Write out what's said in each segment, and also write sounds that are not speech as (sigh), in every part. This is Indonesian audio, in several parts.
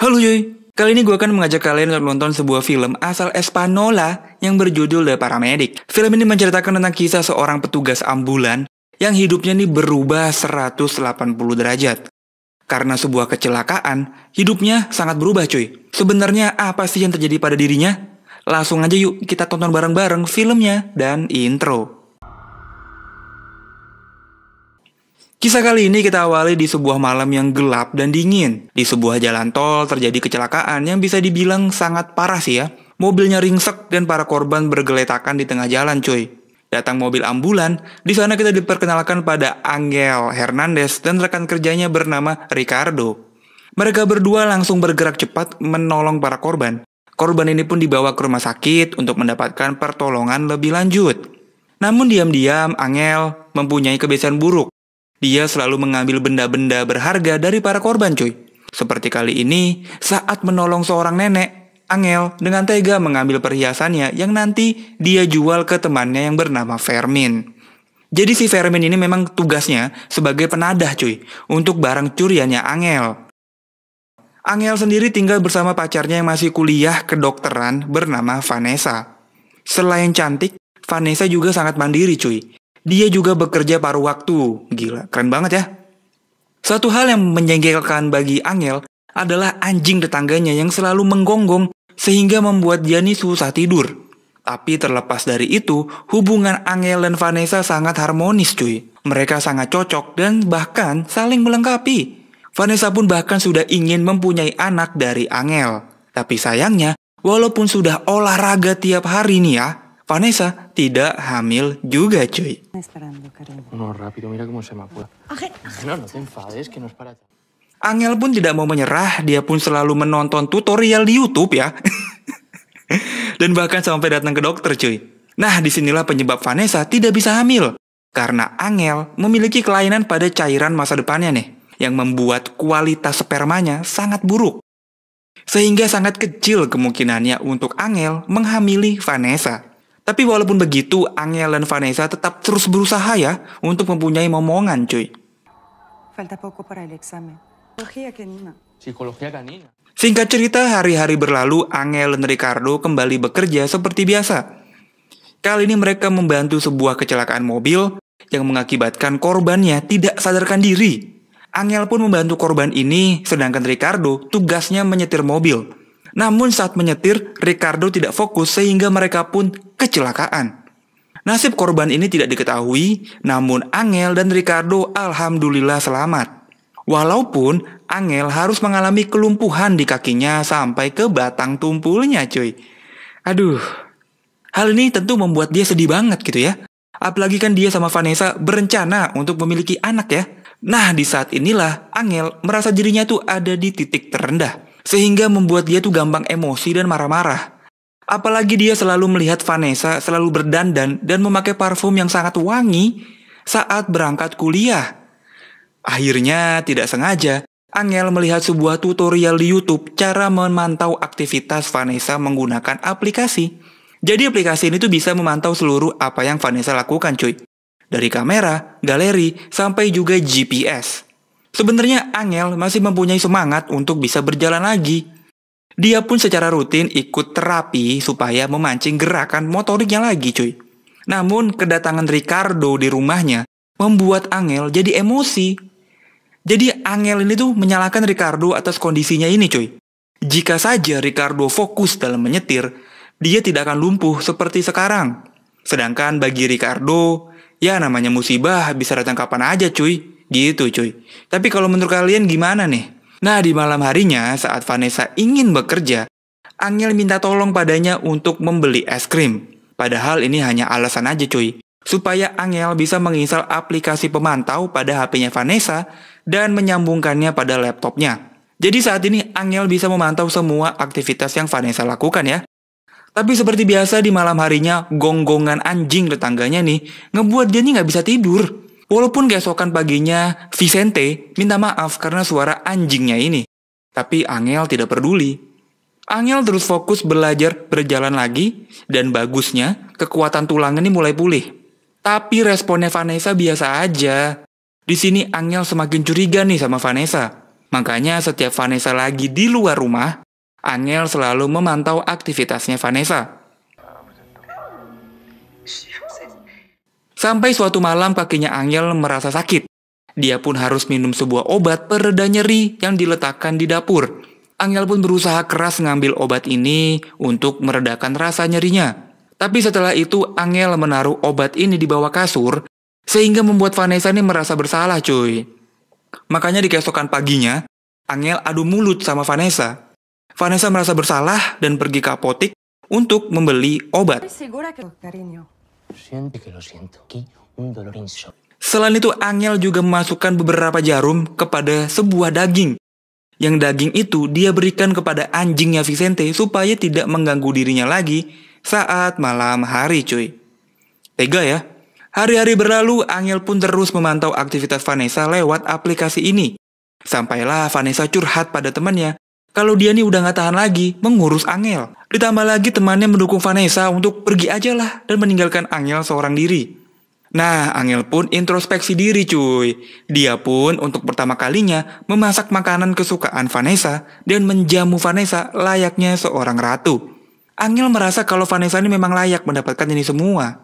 Halo Joy, Kali ini gue akan mengajak kalian untuk nonton sebuah film asal Espanola yang berjudul The Paramedic. Film ini menceritakan tentang kisah seorang petugas ambulan yang hidupnya ini berubah 180 derajat. Karena sebuah kecelakaan, hidupnya sangat berubah cuy. Sebenarnya apa sih yang terjadi pada dirinya? Langsung aja yuk kita tonton bareng-bareng filmnya dan intro. Kisah kali ini kita awali di sebuah malam yang gelap dan dingin. Di sebuah jalan tol terjadi kecelakaan yang bisa dibilang sangat parah sih ya. Mobilnya ringsek dan para korban bergeletakan di tengah jalan cuy. Datang mobil ambulan, di sana kita diperkenalkan pada Angel Hernandez dan rekan kerjanya bernama Ricardo. Mereka berdua langsung bergerak cepat menolong para korban. Korban ini pun dibawa ke rumah sakit untuk mendapatkan pertolongan lebih lanjut. Namun diam-diam Angel mempunyai kebiasaan buruk dia selalu mengambil benda-benda berharga dari para korban cuy. Seperti kali ini, saat menolong seorang nenek, Angel dengan tega mengambil perhiasannya yang nanti dia jual ke temannya yang bernama Fermin. Jadi si Fermin ini memang tugasnya sebagai penadah cuy, untuk barang curiannya Angel. Angel sendiri tinggal bersama pacarnya yang masih kuliah kedokteran bernama Vanessa. Selain cantik, Vanessa juga sangat mandiri cuy. Dia juga bekerja paruh waktu. Gila, keren banget ya. Satu hal yang menjengkelkan bagi Angel adalah anjing tetangganya yang selalu menggonggong sehingga membuat Jani susah tidur. Tapi terlepas dari itu, hubungan Angel dan Vanessa sangat harmonis cuy. Mereka sangat cocok dan bahkan saling melengkapi. Vanessa pun bahkan sudah ingin mempunyai anak dari Angel. Tapi sayangnya, walaupun sudah olahraga tiap hari nih ya, Vanessa tidak hamil juga cuy esperando, cariño. No, rápido, mira cómo se me apura. No, no te enfades, que no es para... Angel pun tidak mau menyerah, dia pun selalu menonton tutorial di YouTube ya. (laughs) Dan bahkan sampai datang ke dokter cuy. Nah, disinilah penyebab Vanessa tidak bisa hamil. Karena Angel memiliki kelainan pada cairan masa depannya nih, yang membuat kualitas spermanya sangat buruk. Sehingga sangat kecil kemungkinannya untuk Angel menghamili Vanessa. Tapi walaupun begitu, Angel dan Vanessa tetap terus berusaha ya untuk mempunyai momongan, cuy. Singkat cerita, hari-hari berlalu, Angel dan Ricardo kembali bekerja seperti biasa. Kali ini mereka membantu sebuah kecelakaan mobil yang mengakibatkan korbannya tidak sadarkan diri. Angel pun membantu korban ini, sedangkan Ricardo tugasnya menyetir mobil. Namun saat menyetir, Ricardo tidak fokus sehingga mereka pun kecelakaan. Nasib korban ini tidak diketahui, namun Angel dan Ricardo alhamdulillah selamat. Walaupun Angel harus mengalami kelumpuhan di kakinya sampai ke batang tumpulnya cuy. Aduh, hal ini tentu membuat dia sedih banget gitu ya. Apalagi kan dia sama Vanessa berencana untuk memiliki anak ya. Nah di saat inilah Angel merasa dirinya tuh ada di titik terendah. Sehingga membuat dia tuh gampang emosi dan marah-marah. Apalagi dia selalu melihat Vanessa selalu berdandan dan memakai parfum yang sangat wangi saat berangkat kuliah. Akhirnya tidak sengaja, Angel melihat sebuah tutorial di YouTube cara memantau aktivitas Vanessa menggunakan aplikasi. Jadi aplikasi ini tuh bisa memantau seluruh apa yang Vanessa lakukan cuy. Dari kamera, galeri, sampai juga GPS. Sebenarnya Angel masih mempunyai semangat untuk bisa berjalan lagi. Dia pun secara rutin ikut terapi supaya memancing gerakan motoriknya lagi cuy. Namun kedatangan Ricardo di rumahnya membuat Angel jadi emosi. Jadi Angel ini tuh menyalahkan Ricardo atas kondisinya ini cuy. Jika saja Ricardo fokus dalam menyetir, dia tidak akan lumpuh seperti sekarang. Sedangkan bagi Ricardo, ya namanya musibah bisa datang kapan aja cuy. Gitu cuy. Tapi kalau menurut kalian gimana nih? Nah di malam harinya saat Vanessa ingin bekerja, Angel minta tolong padanya untuk membeli es krim. Padahal ini hanya alasan aja cuy. Supaya Angel bisa menginstal aplikasi pemantau pada HP-nya Vanessa dan menyambungkannya pada laptopnya. Jadi saat ini Angel bisa memantau semua aktivitas yang Vanessa lakukan ya. Tapi seperti biasa di malam harinya, gonggongan anjing tetangganya nih ngebuat dia nih nggak bisa tidur. Walaupun keesokan paginya Vicente minta maaf karena suara anjingnya ini. Tapi Angel tidak peduli. Angel terus fokus belajar berjalan lagi dan bagusnya kekuatan tulangnya ini mulai pulih. Tapi responnya Vanessa biasa aja. Di sini Angel semakin curiga nih sama Vanessa. Makanya setiap Vanessa lagi di luar rumah, Angel selalu memantau aktivitasnya Vanessa. Sampai suatu malam kakinya Angel merasa sakit. Dia pun harus minum sebuah obat pereda nyeri yang diletakkan di dapur. Angel pun berusaha keras ngambil obat ini untuk meredakan rasa nyerinya. Tapi setelah itu Angel menaruh obat ini di bawah kasur sehingga membuat Vanessa ini merasa bersalah cuy. Makanya di keesokan paginya, Angel adu mulut sama Vanessa. Vanessa merasa bersalah dan pergi ke apotik untuk membeli obat. Siento que lo siento. Aquí un dolor Selain itu, Angel juga memasukkan beberapa jarum kepada sebuah daging. Yang daging itu dia berikan kepada anjingnya Vicente supaya tidak mengganggu dirinya lagi saat malam hari cuy. Tega ya. Hari-hari berlalu, Angel pun terus memantau aktivitas Vanessa lewat aplikasi ini. Sampailah Vanessa curhat pada temannya kalau dia nih udah gak tahan lagi, mengurus Angel. Ditambah lagi temannya mendukung Vanessa untuk pergi aja lah dan meninggalkan Angel seorang diri. Nah, Angel pun introspeksi diri cuy. Dia pun untuk pertama kalinya memasak makanan kesukaan Vanessa dan menjamu Vanessa layaknya seorang ratu. Angel merasa kalau Vanessa ini memang layak mendapatkan ini semua.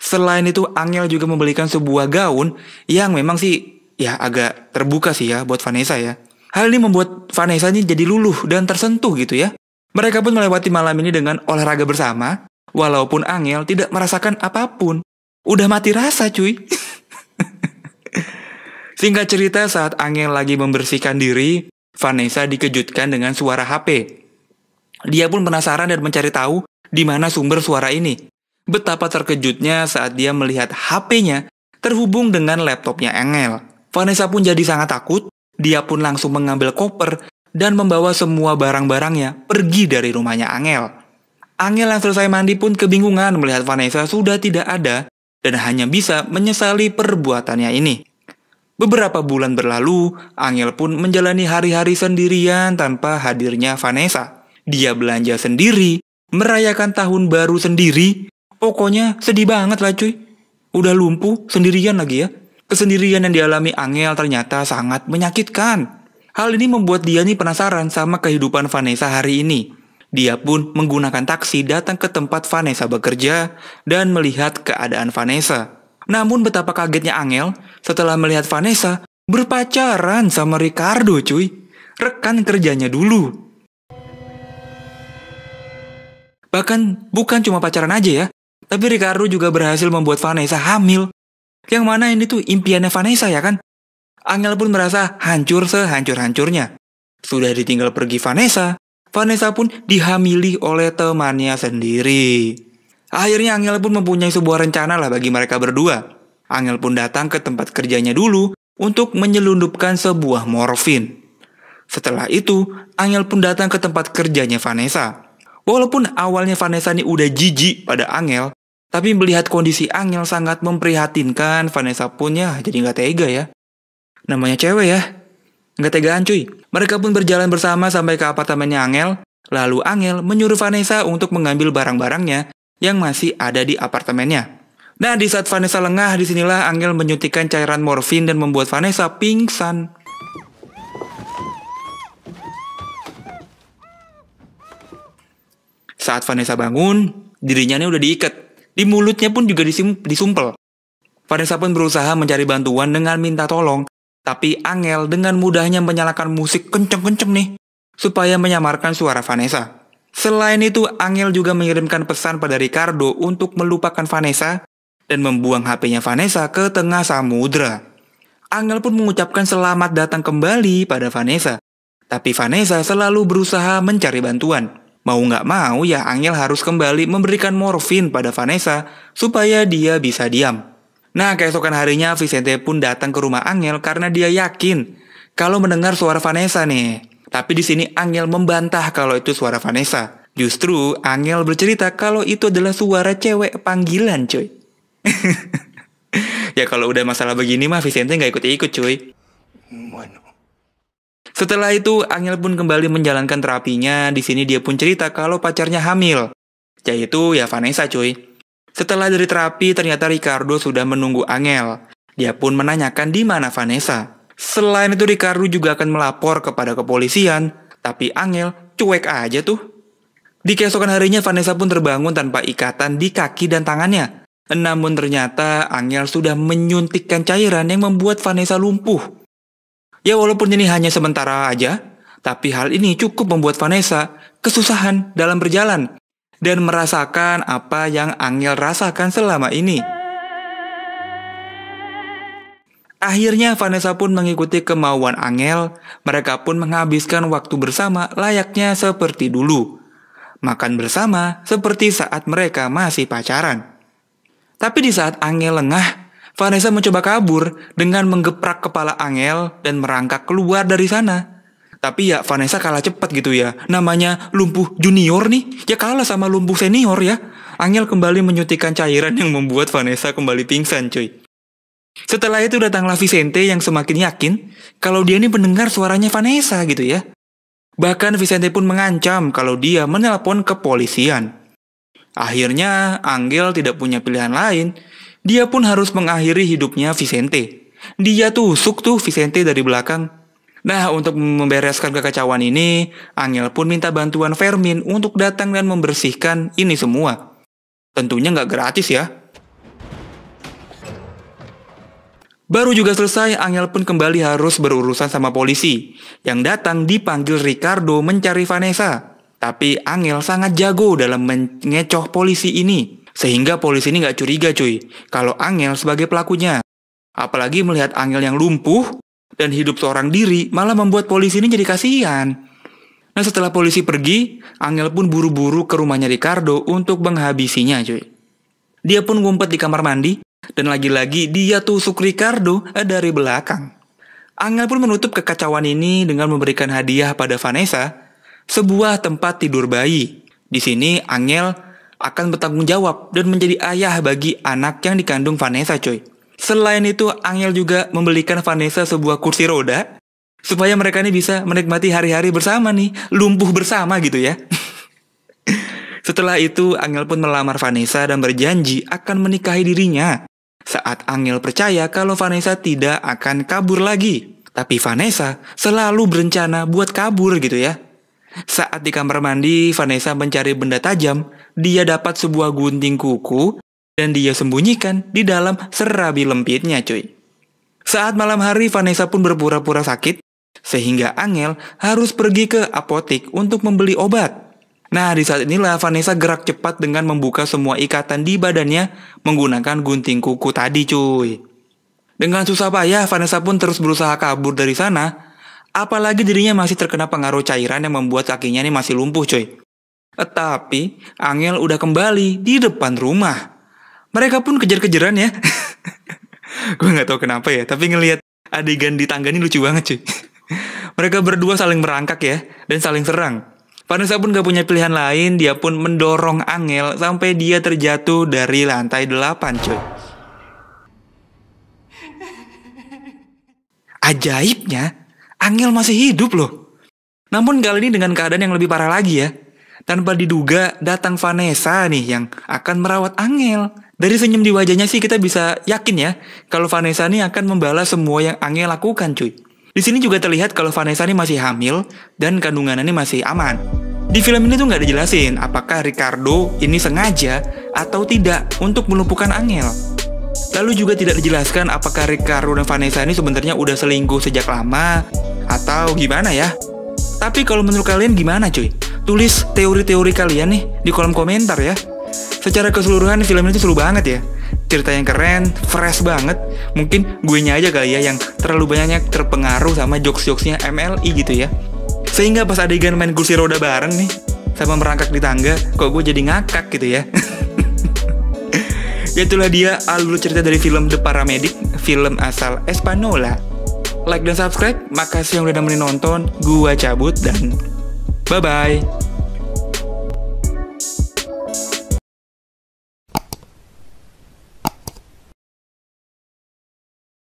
Selain itu, Angel juga membelikan sebuah gaun yang memang sih ya agak terbuka sih ya buat Vanessa ya. Hal ini membuat Vanessa ini jadi luluh dan tersentuh gitu ya. Mereka pun melewati malam ini dengan olahraga bersama, walaupun Angel tidak merasakan apapun. Udah mati rasa cuy. (laughs) Singkat cerita saat Angel lagi membersihkan diri, Vanessa dikejutkan dengan suara HP. Dia pun penasaran dan mencari tahu di mana sumber suara ini. Betapa terkejutnya saat dia melihat HP-nya terhubung dengan laptopnya Angel. Vanessa pun jadi sangat takut dia pun langsung mengambil koper dan membawa semua barang-barangnya pergi dari rumahnya Angel. Angel yang selesai mandi pun kebingungan melihat Vanessa sudah tidak ada dan hanya bisa menyesali perbuatannya ini. Beberapa bulan berlalu, Angel pun menjalani hari-hari sendirian tanpa hadirnya Vanessa. Dia belanja sendiri, merayakan tahun baru sendiri, pokoknya sedih banget lah cuy. Udah lumpuh sendirian lagi ya. Kesendirian yang dialami Angel ternyata sangat menyakitkan. Hal ini membuat dia nih penasaran sama kehidupan Vanessa hari ini. Dia pun menggunakan taksi datang ke tempat Vanessa bekerja dan melihat keadaan Vanessa. Namun betapa kagetnya Angel setelah melihat Vanessa berpacaran sama Ricardo cuy. Rekan kerjanya dulu. Bahkan bukan cuma pacaran aja ya, tapi Ricardo juga berhasil membuat Vanessa hamil yang mana ini tuh impiannya Vanessa ya kan? Angel pun merasa hancur sehancur-hancurnya. Sudah ditinggal pergi Vanessa, Vanessa pun dihamili oleh temannya sendiri. Akhirnya Angel pun mempunyai sebuah rencana lah bagi mereka berdua. Angel pun datang ke tempat kerjanya dulu untuk menyelundupkan sebuah morfin. Setelah itu, Angel pun datang ke tempat kerjanya Vanessa. Walaupun awalnya Vanessa ini udah jijik pada Angel, tapi melihat kondisi Ang yang sangat memprihatinkan, Vanessa pun ya jadi nggak tega ya. Namanya cewek ya. Nggak tegaan cuy. Mereka pun berjalan bersama sampai ke apartemennya Angel. Lalu Angel menyuruh Vanessa untuk mengambil barang-barangnya yang masih ada di apartemennya. Nah, di saat Vanessa lengah, disinilah Angel menyuntikkan cairan morfin dan membuat Vanessa pingsan. Saat Vanessa bangun, dirinya ini udah diikat di mulutnya pun juga disim- disumpel. Vanessa pun berusaha mencari bantuan dengan minta tolong, tapi Angel dengan mudahnya menyalakan musik kenceng-kenceng nih, supaya menyamarkan suara Vanessa. Selain itu, Angel juga mengirimkan pesan pada Ricardo untuk melupakan Vanessa dan membuang HP-nya Vanessa ke tengah samudra. Angel pun mengucapkan selamat datang kembali pada Vanessa, tapi Vanessa selalu berusaha mencari bantuan. Mau nggak mau ya Angel harus kembali memberikan morfin pada Vanessa supaya dia bisa diam. Nah, keesokan harinya Vicente pun datang ke rumah Angel karena dia yakin kalau mendengar suara Vanessa nih. Tapi di sini Angel membantah kalau itu suara Vanessa. Justru Angel bercerita kalau itu adalah suara cewek panggilan, cuy. (laughs) ya kalau udah masalah begini mah Vicente nggak ikut-ikut, cuy. Setelah itu, Angel pun kembali menjalankan terapinya. Di sini dia pun cerita kalau pacarnya hamil, yaitu ya Vanessa cuy. Setelah dari terapi, ternyata Ricardo sudah menunggu Angel. Dia pun menanyakan di mana Vanessa. Selain itu, Ricardo juga akan melapor kepada kepolisian, tapi Angel cuek aja tuh. Di keesokan harinya, Vanessa pun terbangun tanpa ikatan di kaki dan tangannya. Namun ternyata Angel sudah menyuntikkan cairan yang membuat Vanessa lumpuh. Ya walaupun ini hanya sementara aja, tapi hal ini cukup membuat Vanessa kesusahan dalam berjalan dan merasakan apa yang Angel rasakan selama ini. Akhirnya Vanessa pun mengikuti kemauan Angel, mereka pun menghabiskan waktu bersama layaknya seperti dulu. Makan bersama seperti saat mereka masih pacaran. Tapi di saat Angel lengah, Vanessa mencoba kabur dengan menggeprak kepala Angel dan merangkak keluar dari sana. Tapi ya Vanessa kalah cepat gitu ya. Namanya lumpuh junior nih, ya kalah sama lumpuh senior ya. Angel kembali menyuntikkan cairan yang membuat Vanessa kembali pingsan cuy. Setelah itu datanglah Vicente yang semakin yakin kalau dia ini mendengar suaranya Vanessa gitu ya. Bahkan Vicente pun mengancam kalau dia menelpon kepolisian. Akhirnya, Angel tidak punya pilihan lain dia pun harus mengakhiri hidupnya Vicente. Dia tusuk tuh Vicente dari belakang. Nah, untuk membereskan kekacauan ini, Angel pun minta bantuan Fermin untuk datang dan membersihkan ini semua. Tentunya nggak gratis ya. Baru juga selesai, Angel pun kembali harus berurusan sama polisi yang datang dipanggil Ricardo mencari Vanessa. Tapi Angel sangat jago dalam mengecoh polisi ini. Sehingga polisi ini nggak curiga cuy, kalau Angel sebagai pelakunya. Apalagi melihat Angel yang lumpuh dan hidup seorang diri malah membuat polisi ini jadi kasihan. Nah setelah polisi pergi, Angel pun buru-buru ke rumahnya Ricardo untuk menghabisinya cuy. Dia pun ngumpet di kamar mandi dan lagi-lagi dia tusuk Ricardo eh, dari belakang. Angel pun menutup kekacauan ini dengan memberikan hadiah pada Vanessa, sebuah tempat tidur bayi. Di sini Angel akan bertanggung jawab dan menjadi ayah bagi anak yang dikandung Vanessa coy. Selain itu, Angel juga membelikan Vanessa sebuah kursi roda supaya mereka ini bisa menikmati hari-hari bersama nih, lumpuh bersama gitu ya. (laughs) Setelah itu, Angel pun melamar Vanessa dan berjanji akan menikahi dirinya. Saat Angel percaya kalau Vanessa tidak akan kabur lagi. Tapi Vanessa selalu berencana buat kabur gitu ya. Saat di kamar mandi, Vanessa mencari benda tajam. Dia dapat sebuah gunting kuku dan dia sembunyikan di dalam serabi lempitnya, cuy. Saat malam hari, Vanessa pun berpura-pura sakit sehingga Angel harus pergi ke apotek untuk membeli obat. Nah, di saat inilah Vanessa gerak cepat dengan membuka semua ikatan di badannya menggunakan gunting kuku tadi, cuy. Dengan susah payah, Vanessa pun terus berusaha kabur dari sana Apalagi dirinya masih terkena pengaruh cairan yang membuat kakinya ini masih lumpuh cuy. Tetapi, eh, Angel udah kembali di depan rumah. Mereka pun kejar-kejaran ya. (laughs) gue gak tahu kenapa ya, tapi ngelihat adegan di tangga ini lucu banget cuy. (laughs) Mereka berdua saling merangkak ya dan saling serang. Vanessa pun gak punya pilihan lain, dia pun mendorong Angel sampai dia terjatuh dari lantai delapan, cuy. Ajaibnya, Angel masih hidup loh. Namun kali ini dengan keadaan yang lebih parah lagi ya. Tanpa diduga datang Vanessa nih yang akan merawat Angel. Dari senyum di wajahnya sih kita bisa yakin ya kalau Vanessa nih akan membalas semua yang Angel lakukan cuy. Di sini juga terlihat kalau Vanessa nih masih hamil dan kandungannya masih aman. Di film ini tuh nggak dijelasin apakah Ricardo ini sengaja atau tidak untuk melumpuhkan Angel. Lalu juga tidak dijelaskan apakah Ricardo dan Vanessa ini sebenarnya udah selingkuh sejak lama atau gimana ya. Tapi kalau menurut kalian gimana cuy? Tulis teori-teori kalian nih di kolom komentar ya. Secara keseluruhan film ini seru banget ya. Cerita yang keren, fresh banget. Mungkin gue nya aja kali ya yang terlalu banyaknya terpengaruh sama jokes-jokesnya MLI gitu ya. Sehingga pas adegan main kursi roda bareng nih, sama merangkak di tangga, kok gue jadi ngakak gitu ya. (laughs) Itulah dia alur cerita dari film The Paramedic, film asal Espanola like dan subscribe. Makasih yang udah nemenin nonton. Gua cabut dan bye-bye.